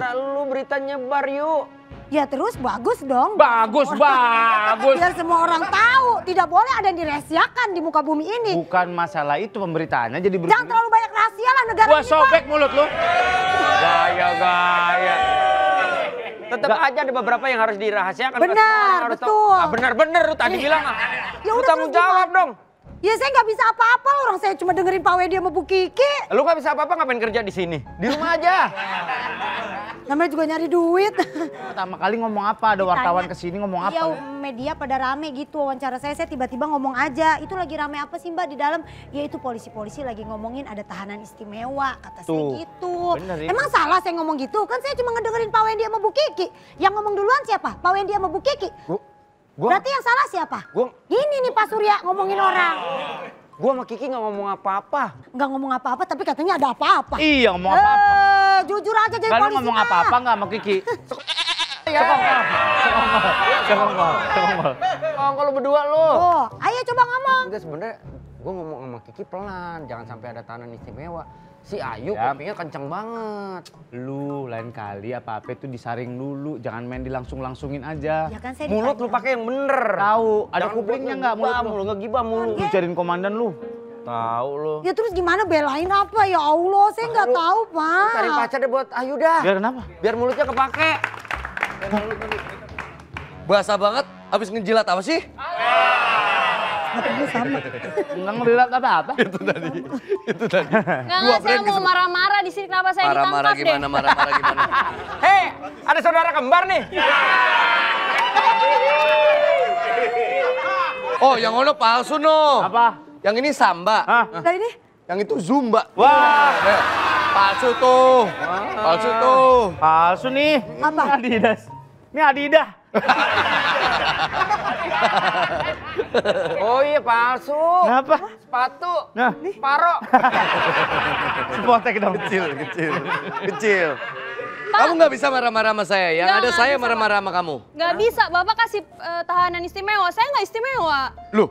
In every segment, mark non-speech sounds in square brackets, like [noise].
mitra lu berita nyebar yuk. Ya terus bagus dong. Bagus, kan bagus. Biar semua orang tahu, tidak boleh ada yang dirahasiakan di muka bumi ini. Bukan masalah itu pemberitaannya jadi berita. Jangan terlalu banyak rahasia lah negara Gua ini. Gua sobek Pak. mulut lu. Gaya-gaya. Tetap aja ada beberapa yang harus dirahasiakan. Benar, harus betul. Nah, benar-benar lu tadi ya. bilang. Ya udah tanggung jawab gimana? dong. Ya saya nggak bisa apa-apa orang saya cuma dengerin Pak Wedi sama Bu Kiki. Lu nggak bisa apa-apa ngapain kerja di sini? Di rumah aja namanya juga nyari duit. [laughs] Pertama kali ngomong apa? Ada wartawan kesini ngomong apa? Iya, media pada rame gitu wawancara saya. Saya tiba-tiba ngomong aja. Itu lagi rame apa sih mbak di dalam? Ya itu polisi-polisi lagi ngomongin ada tahanan istimewa. Kata Tuh. saya gitu. Bener, ya? Emang salah saya ngomong gitu? Kan saya cuma ngedengerin Pak Wendy sama Bu Kiki. Yang ngomong duluan siapa? Pak Wendy sama Bu Kiki. Bu, gua, Berarti yang salah siapa? Gua, Gini nih Pak Surya ngomongin orang. Gue sama Kiki nggak ngomong apa-apa. Gak ngomong apa-apa tapi katanya ada apa-apa. Iya ngomong apa-apa jujur aja jadi polisi. ngomong apa-apa nggak sama Kiki? Sekongkol, sekongkol, sekongkol, berdua lu. Oh, ayo coba ngomong. Enggak sebenernya gue ngomong sama Kiki pelan, jangan sampai ada tahanan istimewa. Si Ayu ya. kencang kenceng banget. Lu lain kali apa-apa itu disaring dulu, jangan main dilangsung-langsungin aja. Ya kan, saya mulut lu pakai yang bener. Tahu, ada kuplingnya nggak mulut lu? Lu ngegibah mulu, iya. lu jadiin komandan lu. Tahu lo. Ya terus gimana belain apa ya Allah, saya nggak tahu pak. cari pacar deh buat Ayu dah. Biar kenapa? Biar mulutnya kepake. Basah banget, abis ngejilat apa sih? sama. Enggak ngelilat apa-apa. Itu tadi. Itu tadi. Enggak, enggak saya mau marah-marah di sini kenapa saya marah, ditangkap marah, deh. Marah-marah gimana, marah-marah gimana. [laughs] Hei, ada saudara kembar nih. Oh, yang ono palsu no. Apa? Yang ini samba. Hah? Yang ini? Yang itu zumba. Wah. Nah, palsu tuh. Palsu ah. tuh. Palsu nih. Apa? Ini Adidas. Ini Adidas. oh iya palsu. Kenapa? Nah, Sepatu. Nah. nih. Paro. Sepotek dong. Kecil, kecil. Kecil. Kamu nggak bisa marah-marah sama saya, yang gak, ada gak saya marah-marah sama kamu. Nggak bisa, Bapak kasih uh, tahanan istimewa, saya nggak istimewa. Loh,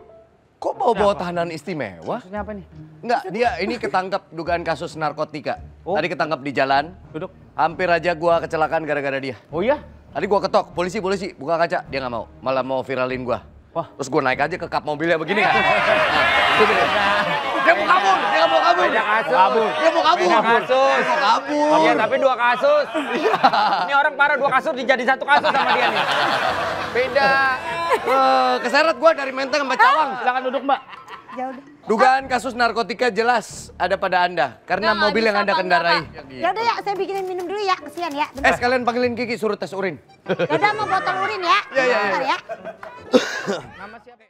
Kok bawa-bawa tahanan istimewa? Maksudnya apa nih? Enggak, dia ini ketangkap dugaan kasus narkotika. Oh. Tadi ketangkap di jalan. Duduk. Hampir aja gua kecelakaan gara-gara dia. Oh iya? Tadi gua ketok, polisi, polisi, buka kaca. Dia nggak mau, malah mau viralin gua. Wah. Terus gua naik aja ke kap mobilnya begini kan. [laughs] Nah, dia mau kabur, dia mau kabur. Dia kasus. Kabur. Dia mau kabur. kasus. Dia mau kabur. Iya, tapi dua kasus. Iya. Ini orang parah dua kasus dijadi satu kasus sama dia nih. Beda uh, keseret gue dari Menteng sama Cawang. Silahkan duduk mbak. Ya Dugaan kasus narkotika jelas ada pada Anda karena Nggak, mobil yang Anda kendarai. Ya udah ya, saya bikinin minum dulu ya, kesian ya. Bentar. Eh, sekalian panggilin Kiki suruh tes urin. Ya udah mau botol urin ya. Iya, iya, iya. Ya. Nama siapa?